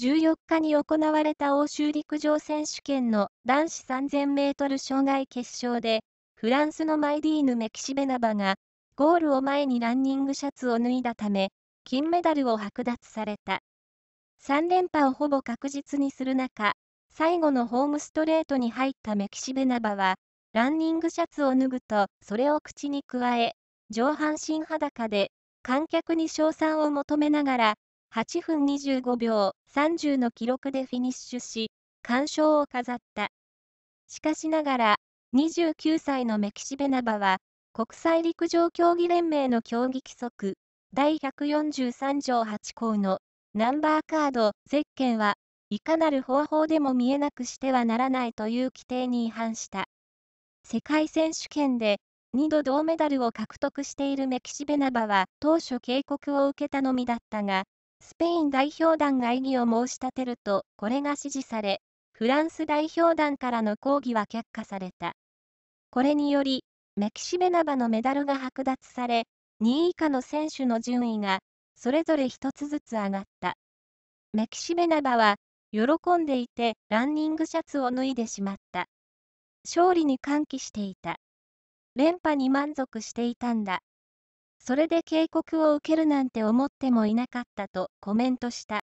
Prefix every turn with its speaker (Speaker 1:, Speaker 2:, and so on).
Speaker 1: 14日に行われた欧州陸上選手権の男子3000メートル障害決勝で、フランスのマイディーヌ・メキシベナバが、ゴールを前にランニングシャツを脱いだため、金メダルを剥奪された。3連覇をほぼ確実にする中、最後のホームストレートに入ったメキシベナバは、ランニングシャツを脱ぐと、それを口にくわえ、上半身裸で、観客に称賛を求めながら、8分25秒30の記録でフィニッシュし、完勝を飾った。しかしながら、29歳のメキシベナバは、国際陸上競技連盟の競技規則、第143条8項のナンバーカード、ゼッケンは、いかなる方法でも見えなくしてはならないという規定に違反した。世界選手権で2度銅メダルを獲得しているメキシベナバは当初警告を受けたのみだったが、スペイン代表団が異議を申し立てると、これが支持され、フランス代表団からの抗議は却下された。これにより、メキシベナバのメダルが剥奪され、2位以下の選手の順位が、それぞれ1つずつ上がった。メキシベナバは、喜んでいて、ランニングシャツを脱いでしまった。勝利に歓喜していた。連覇に満足していたんだ。それで警告を受けるなんて思ってもいなかったとコメントした。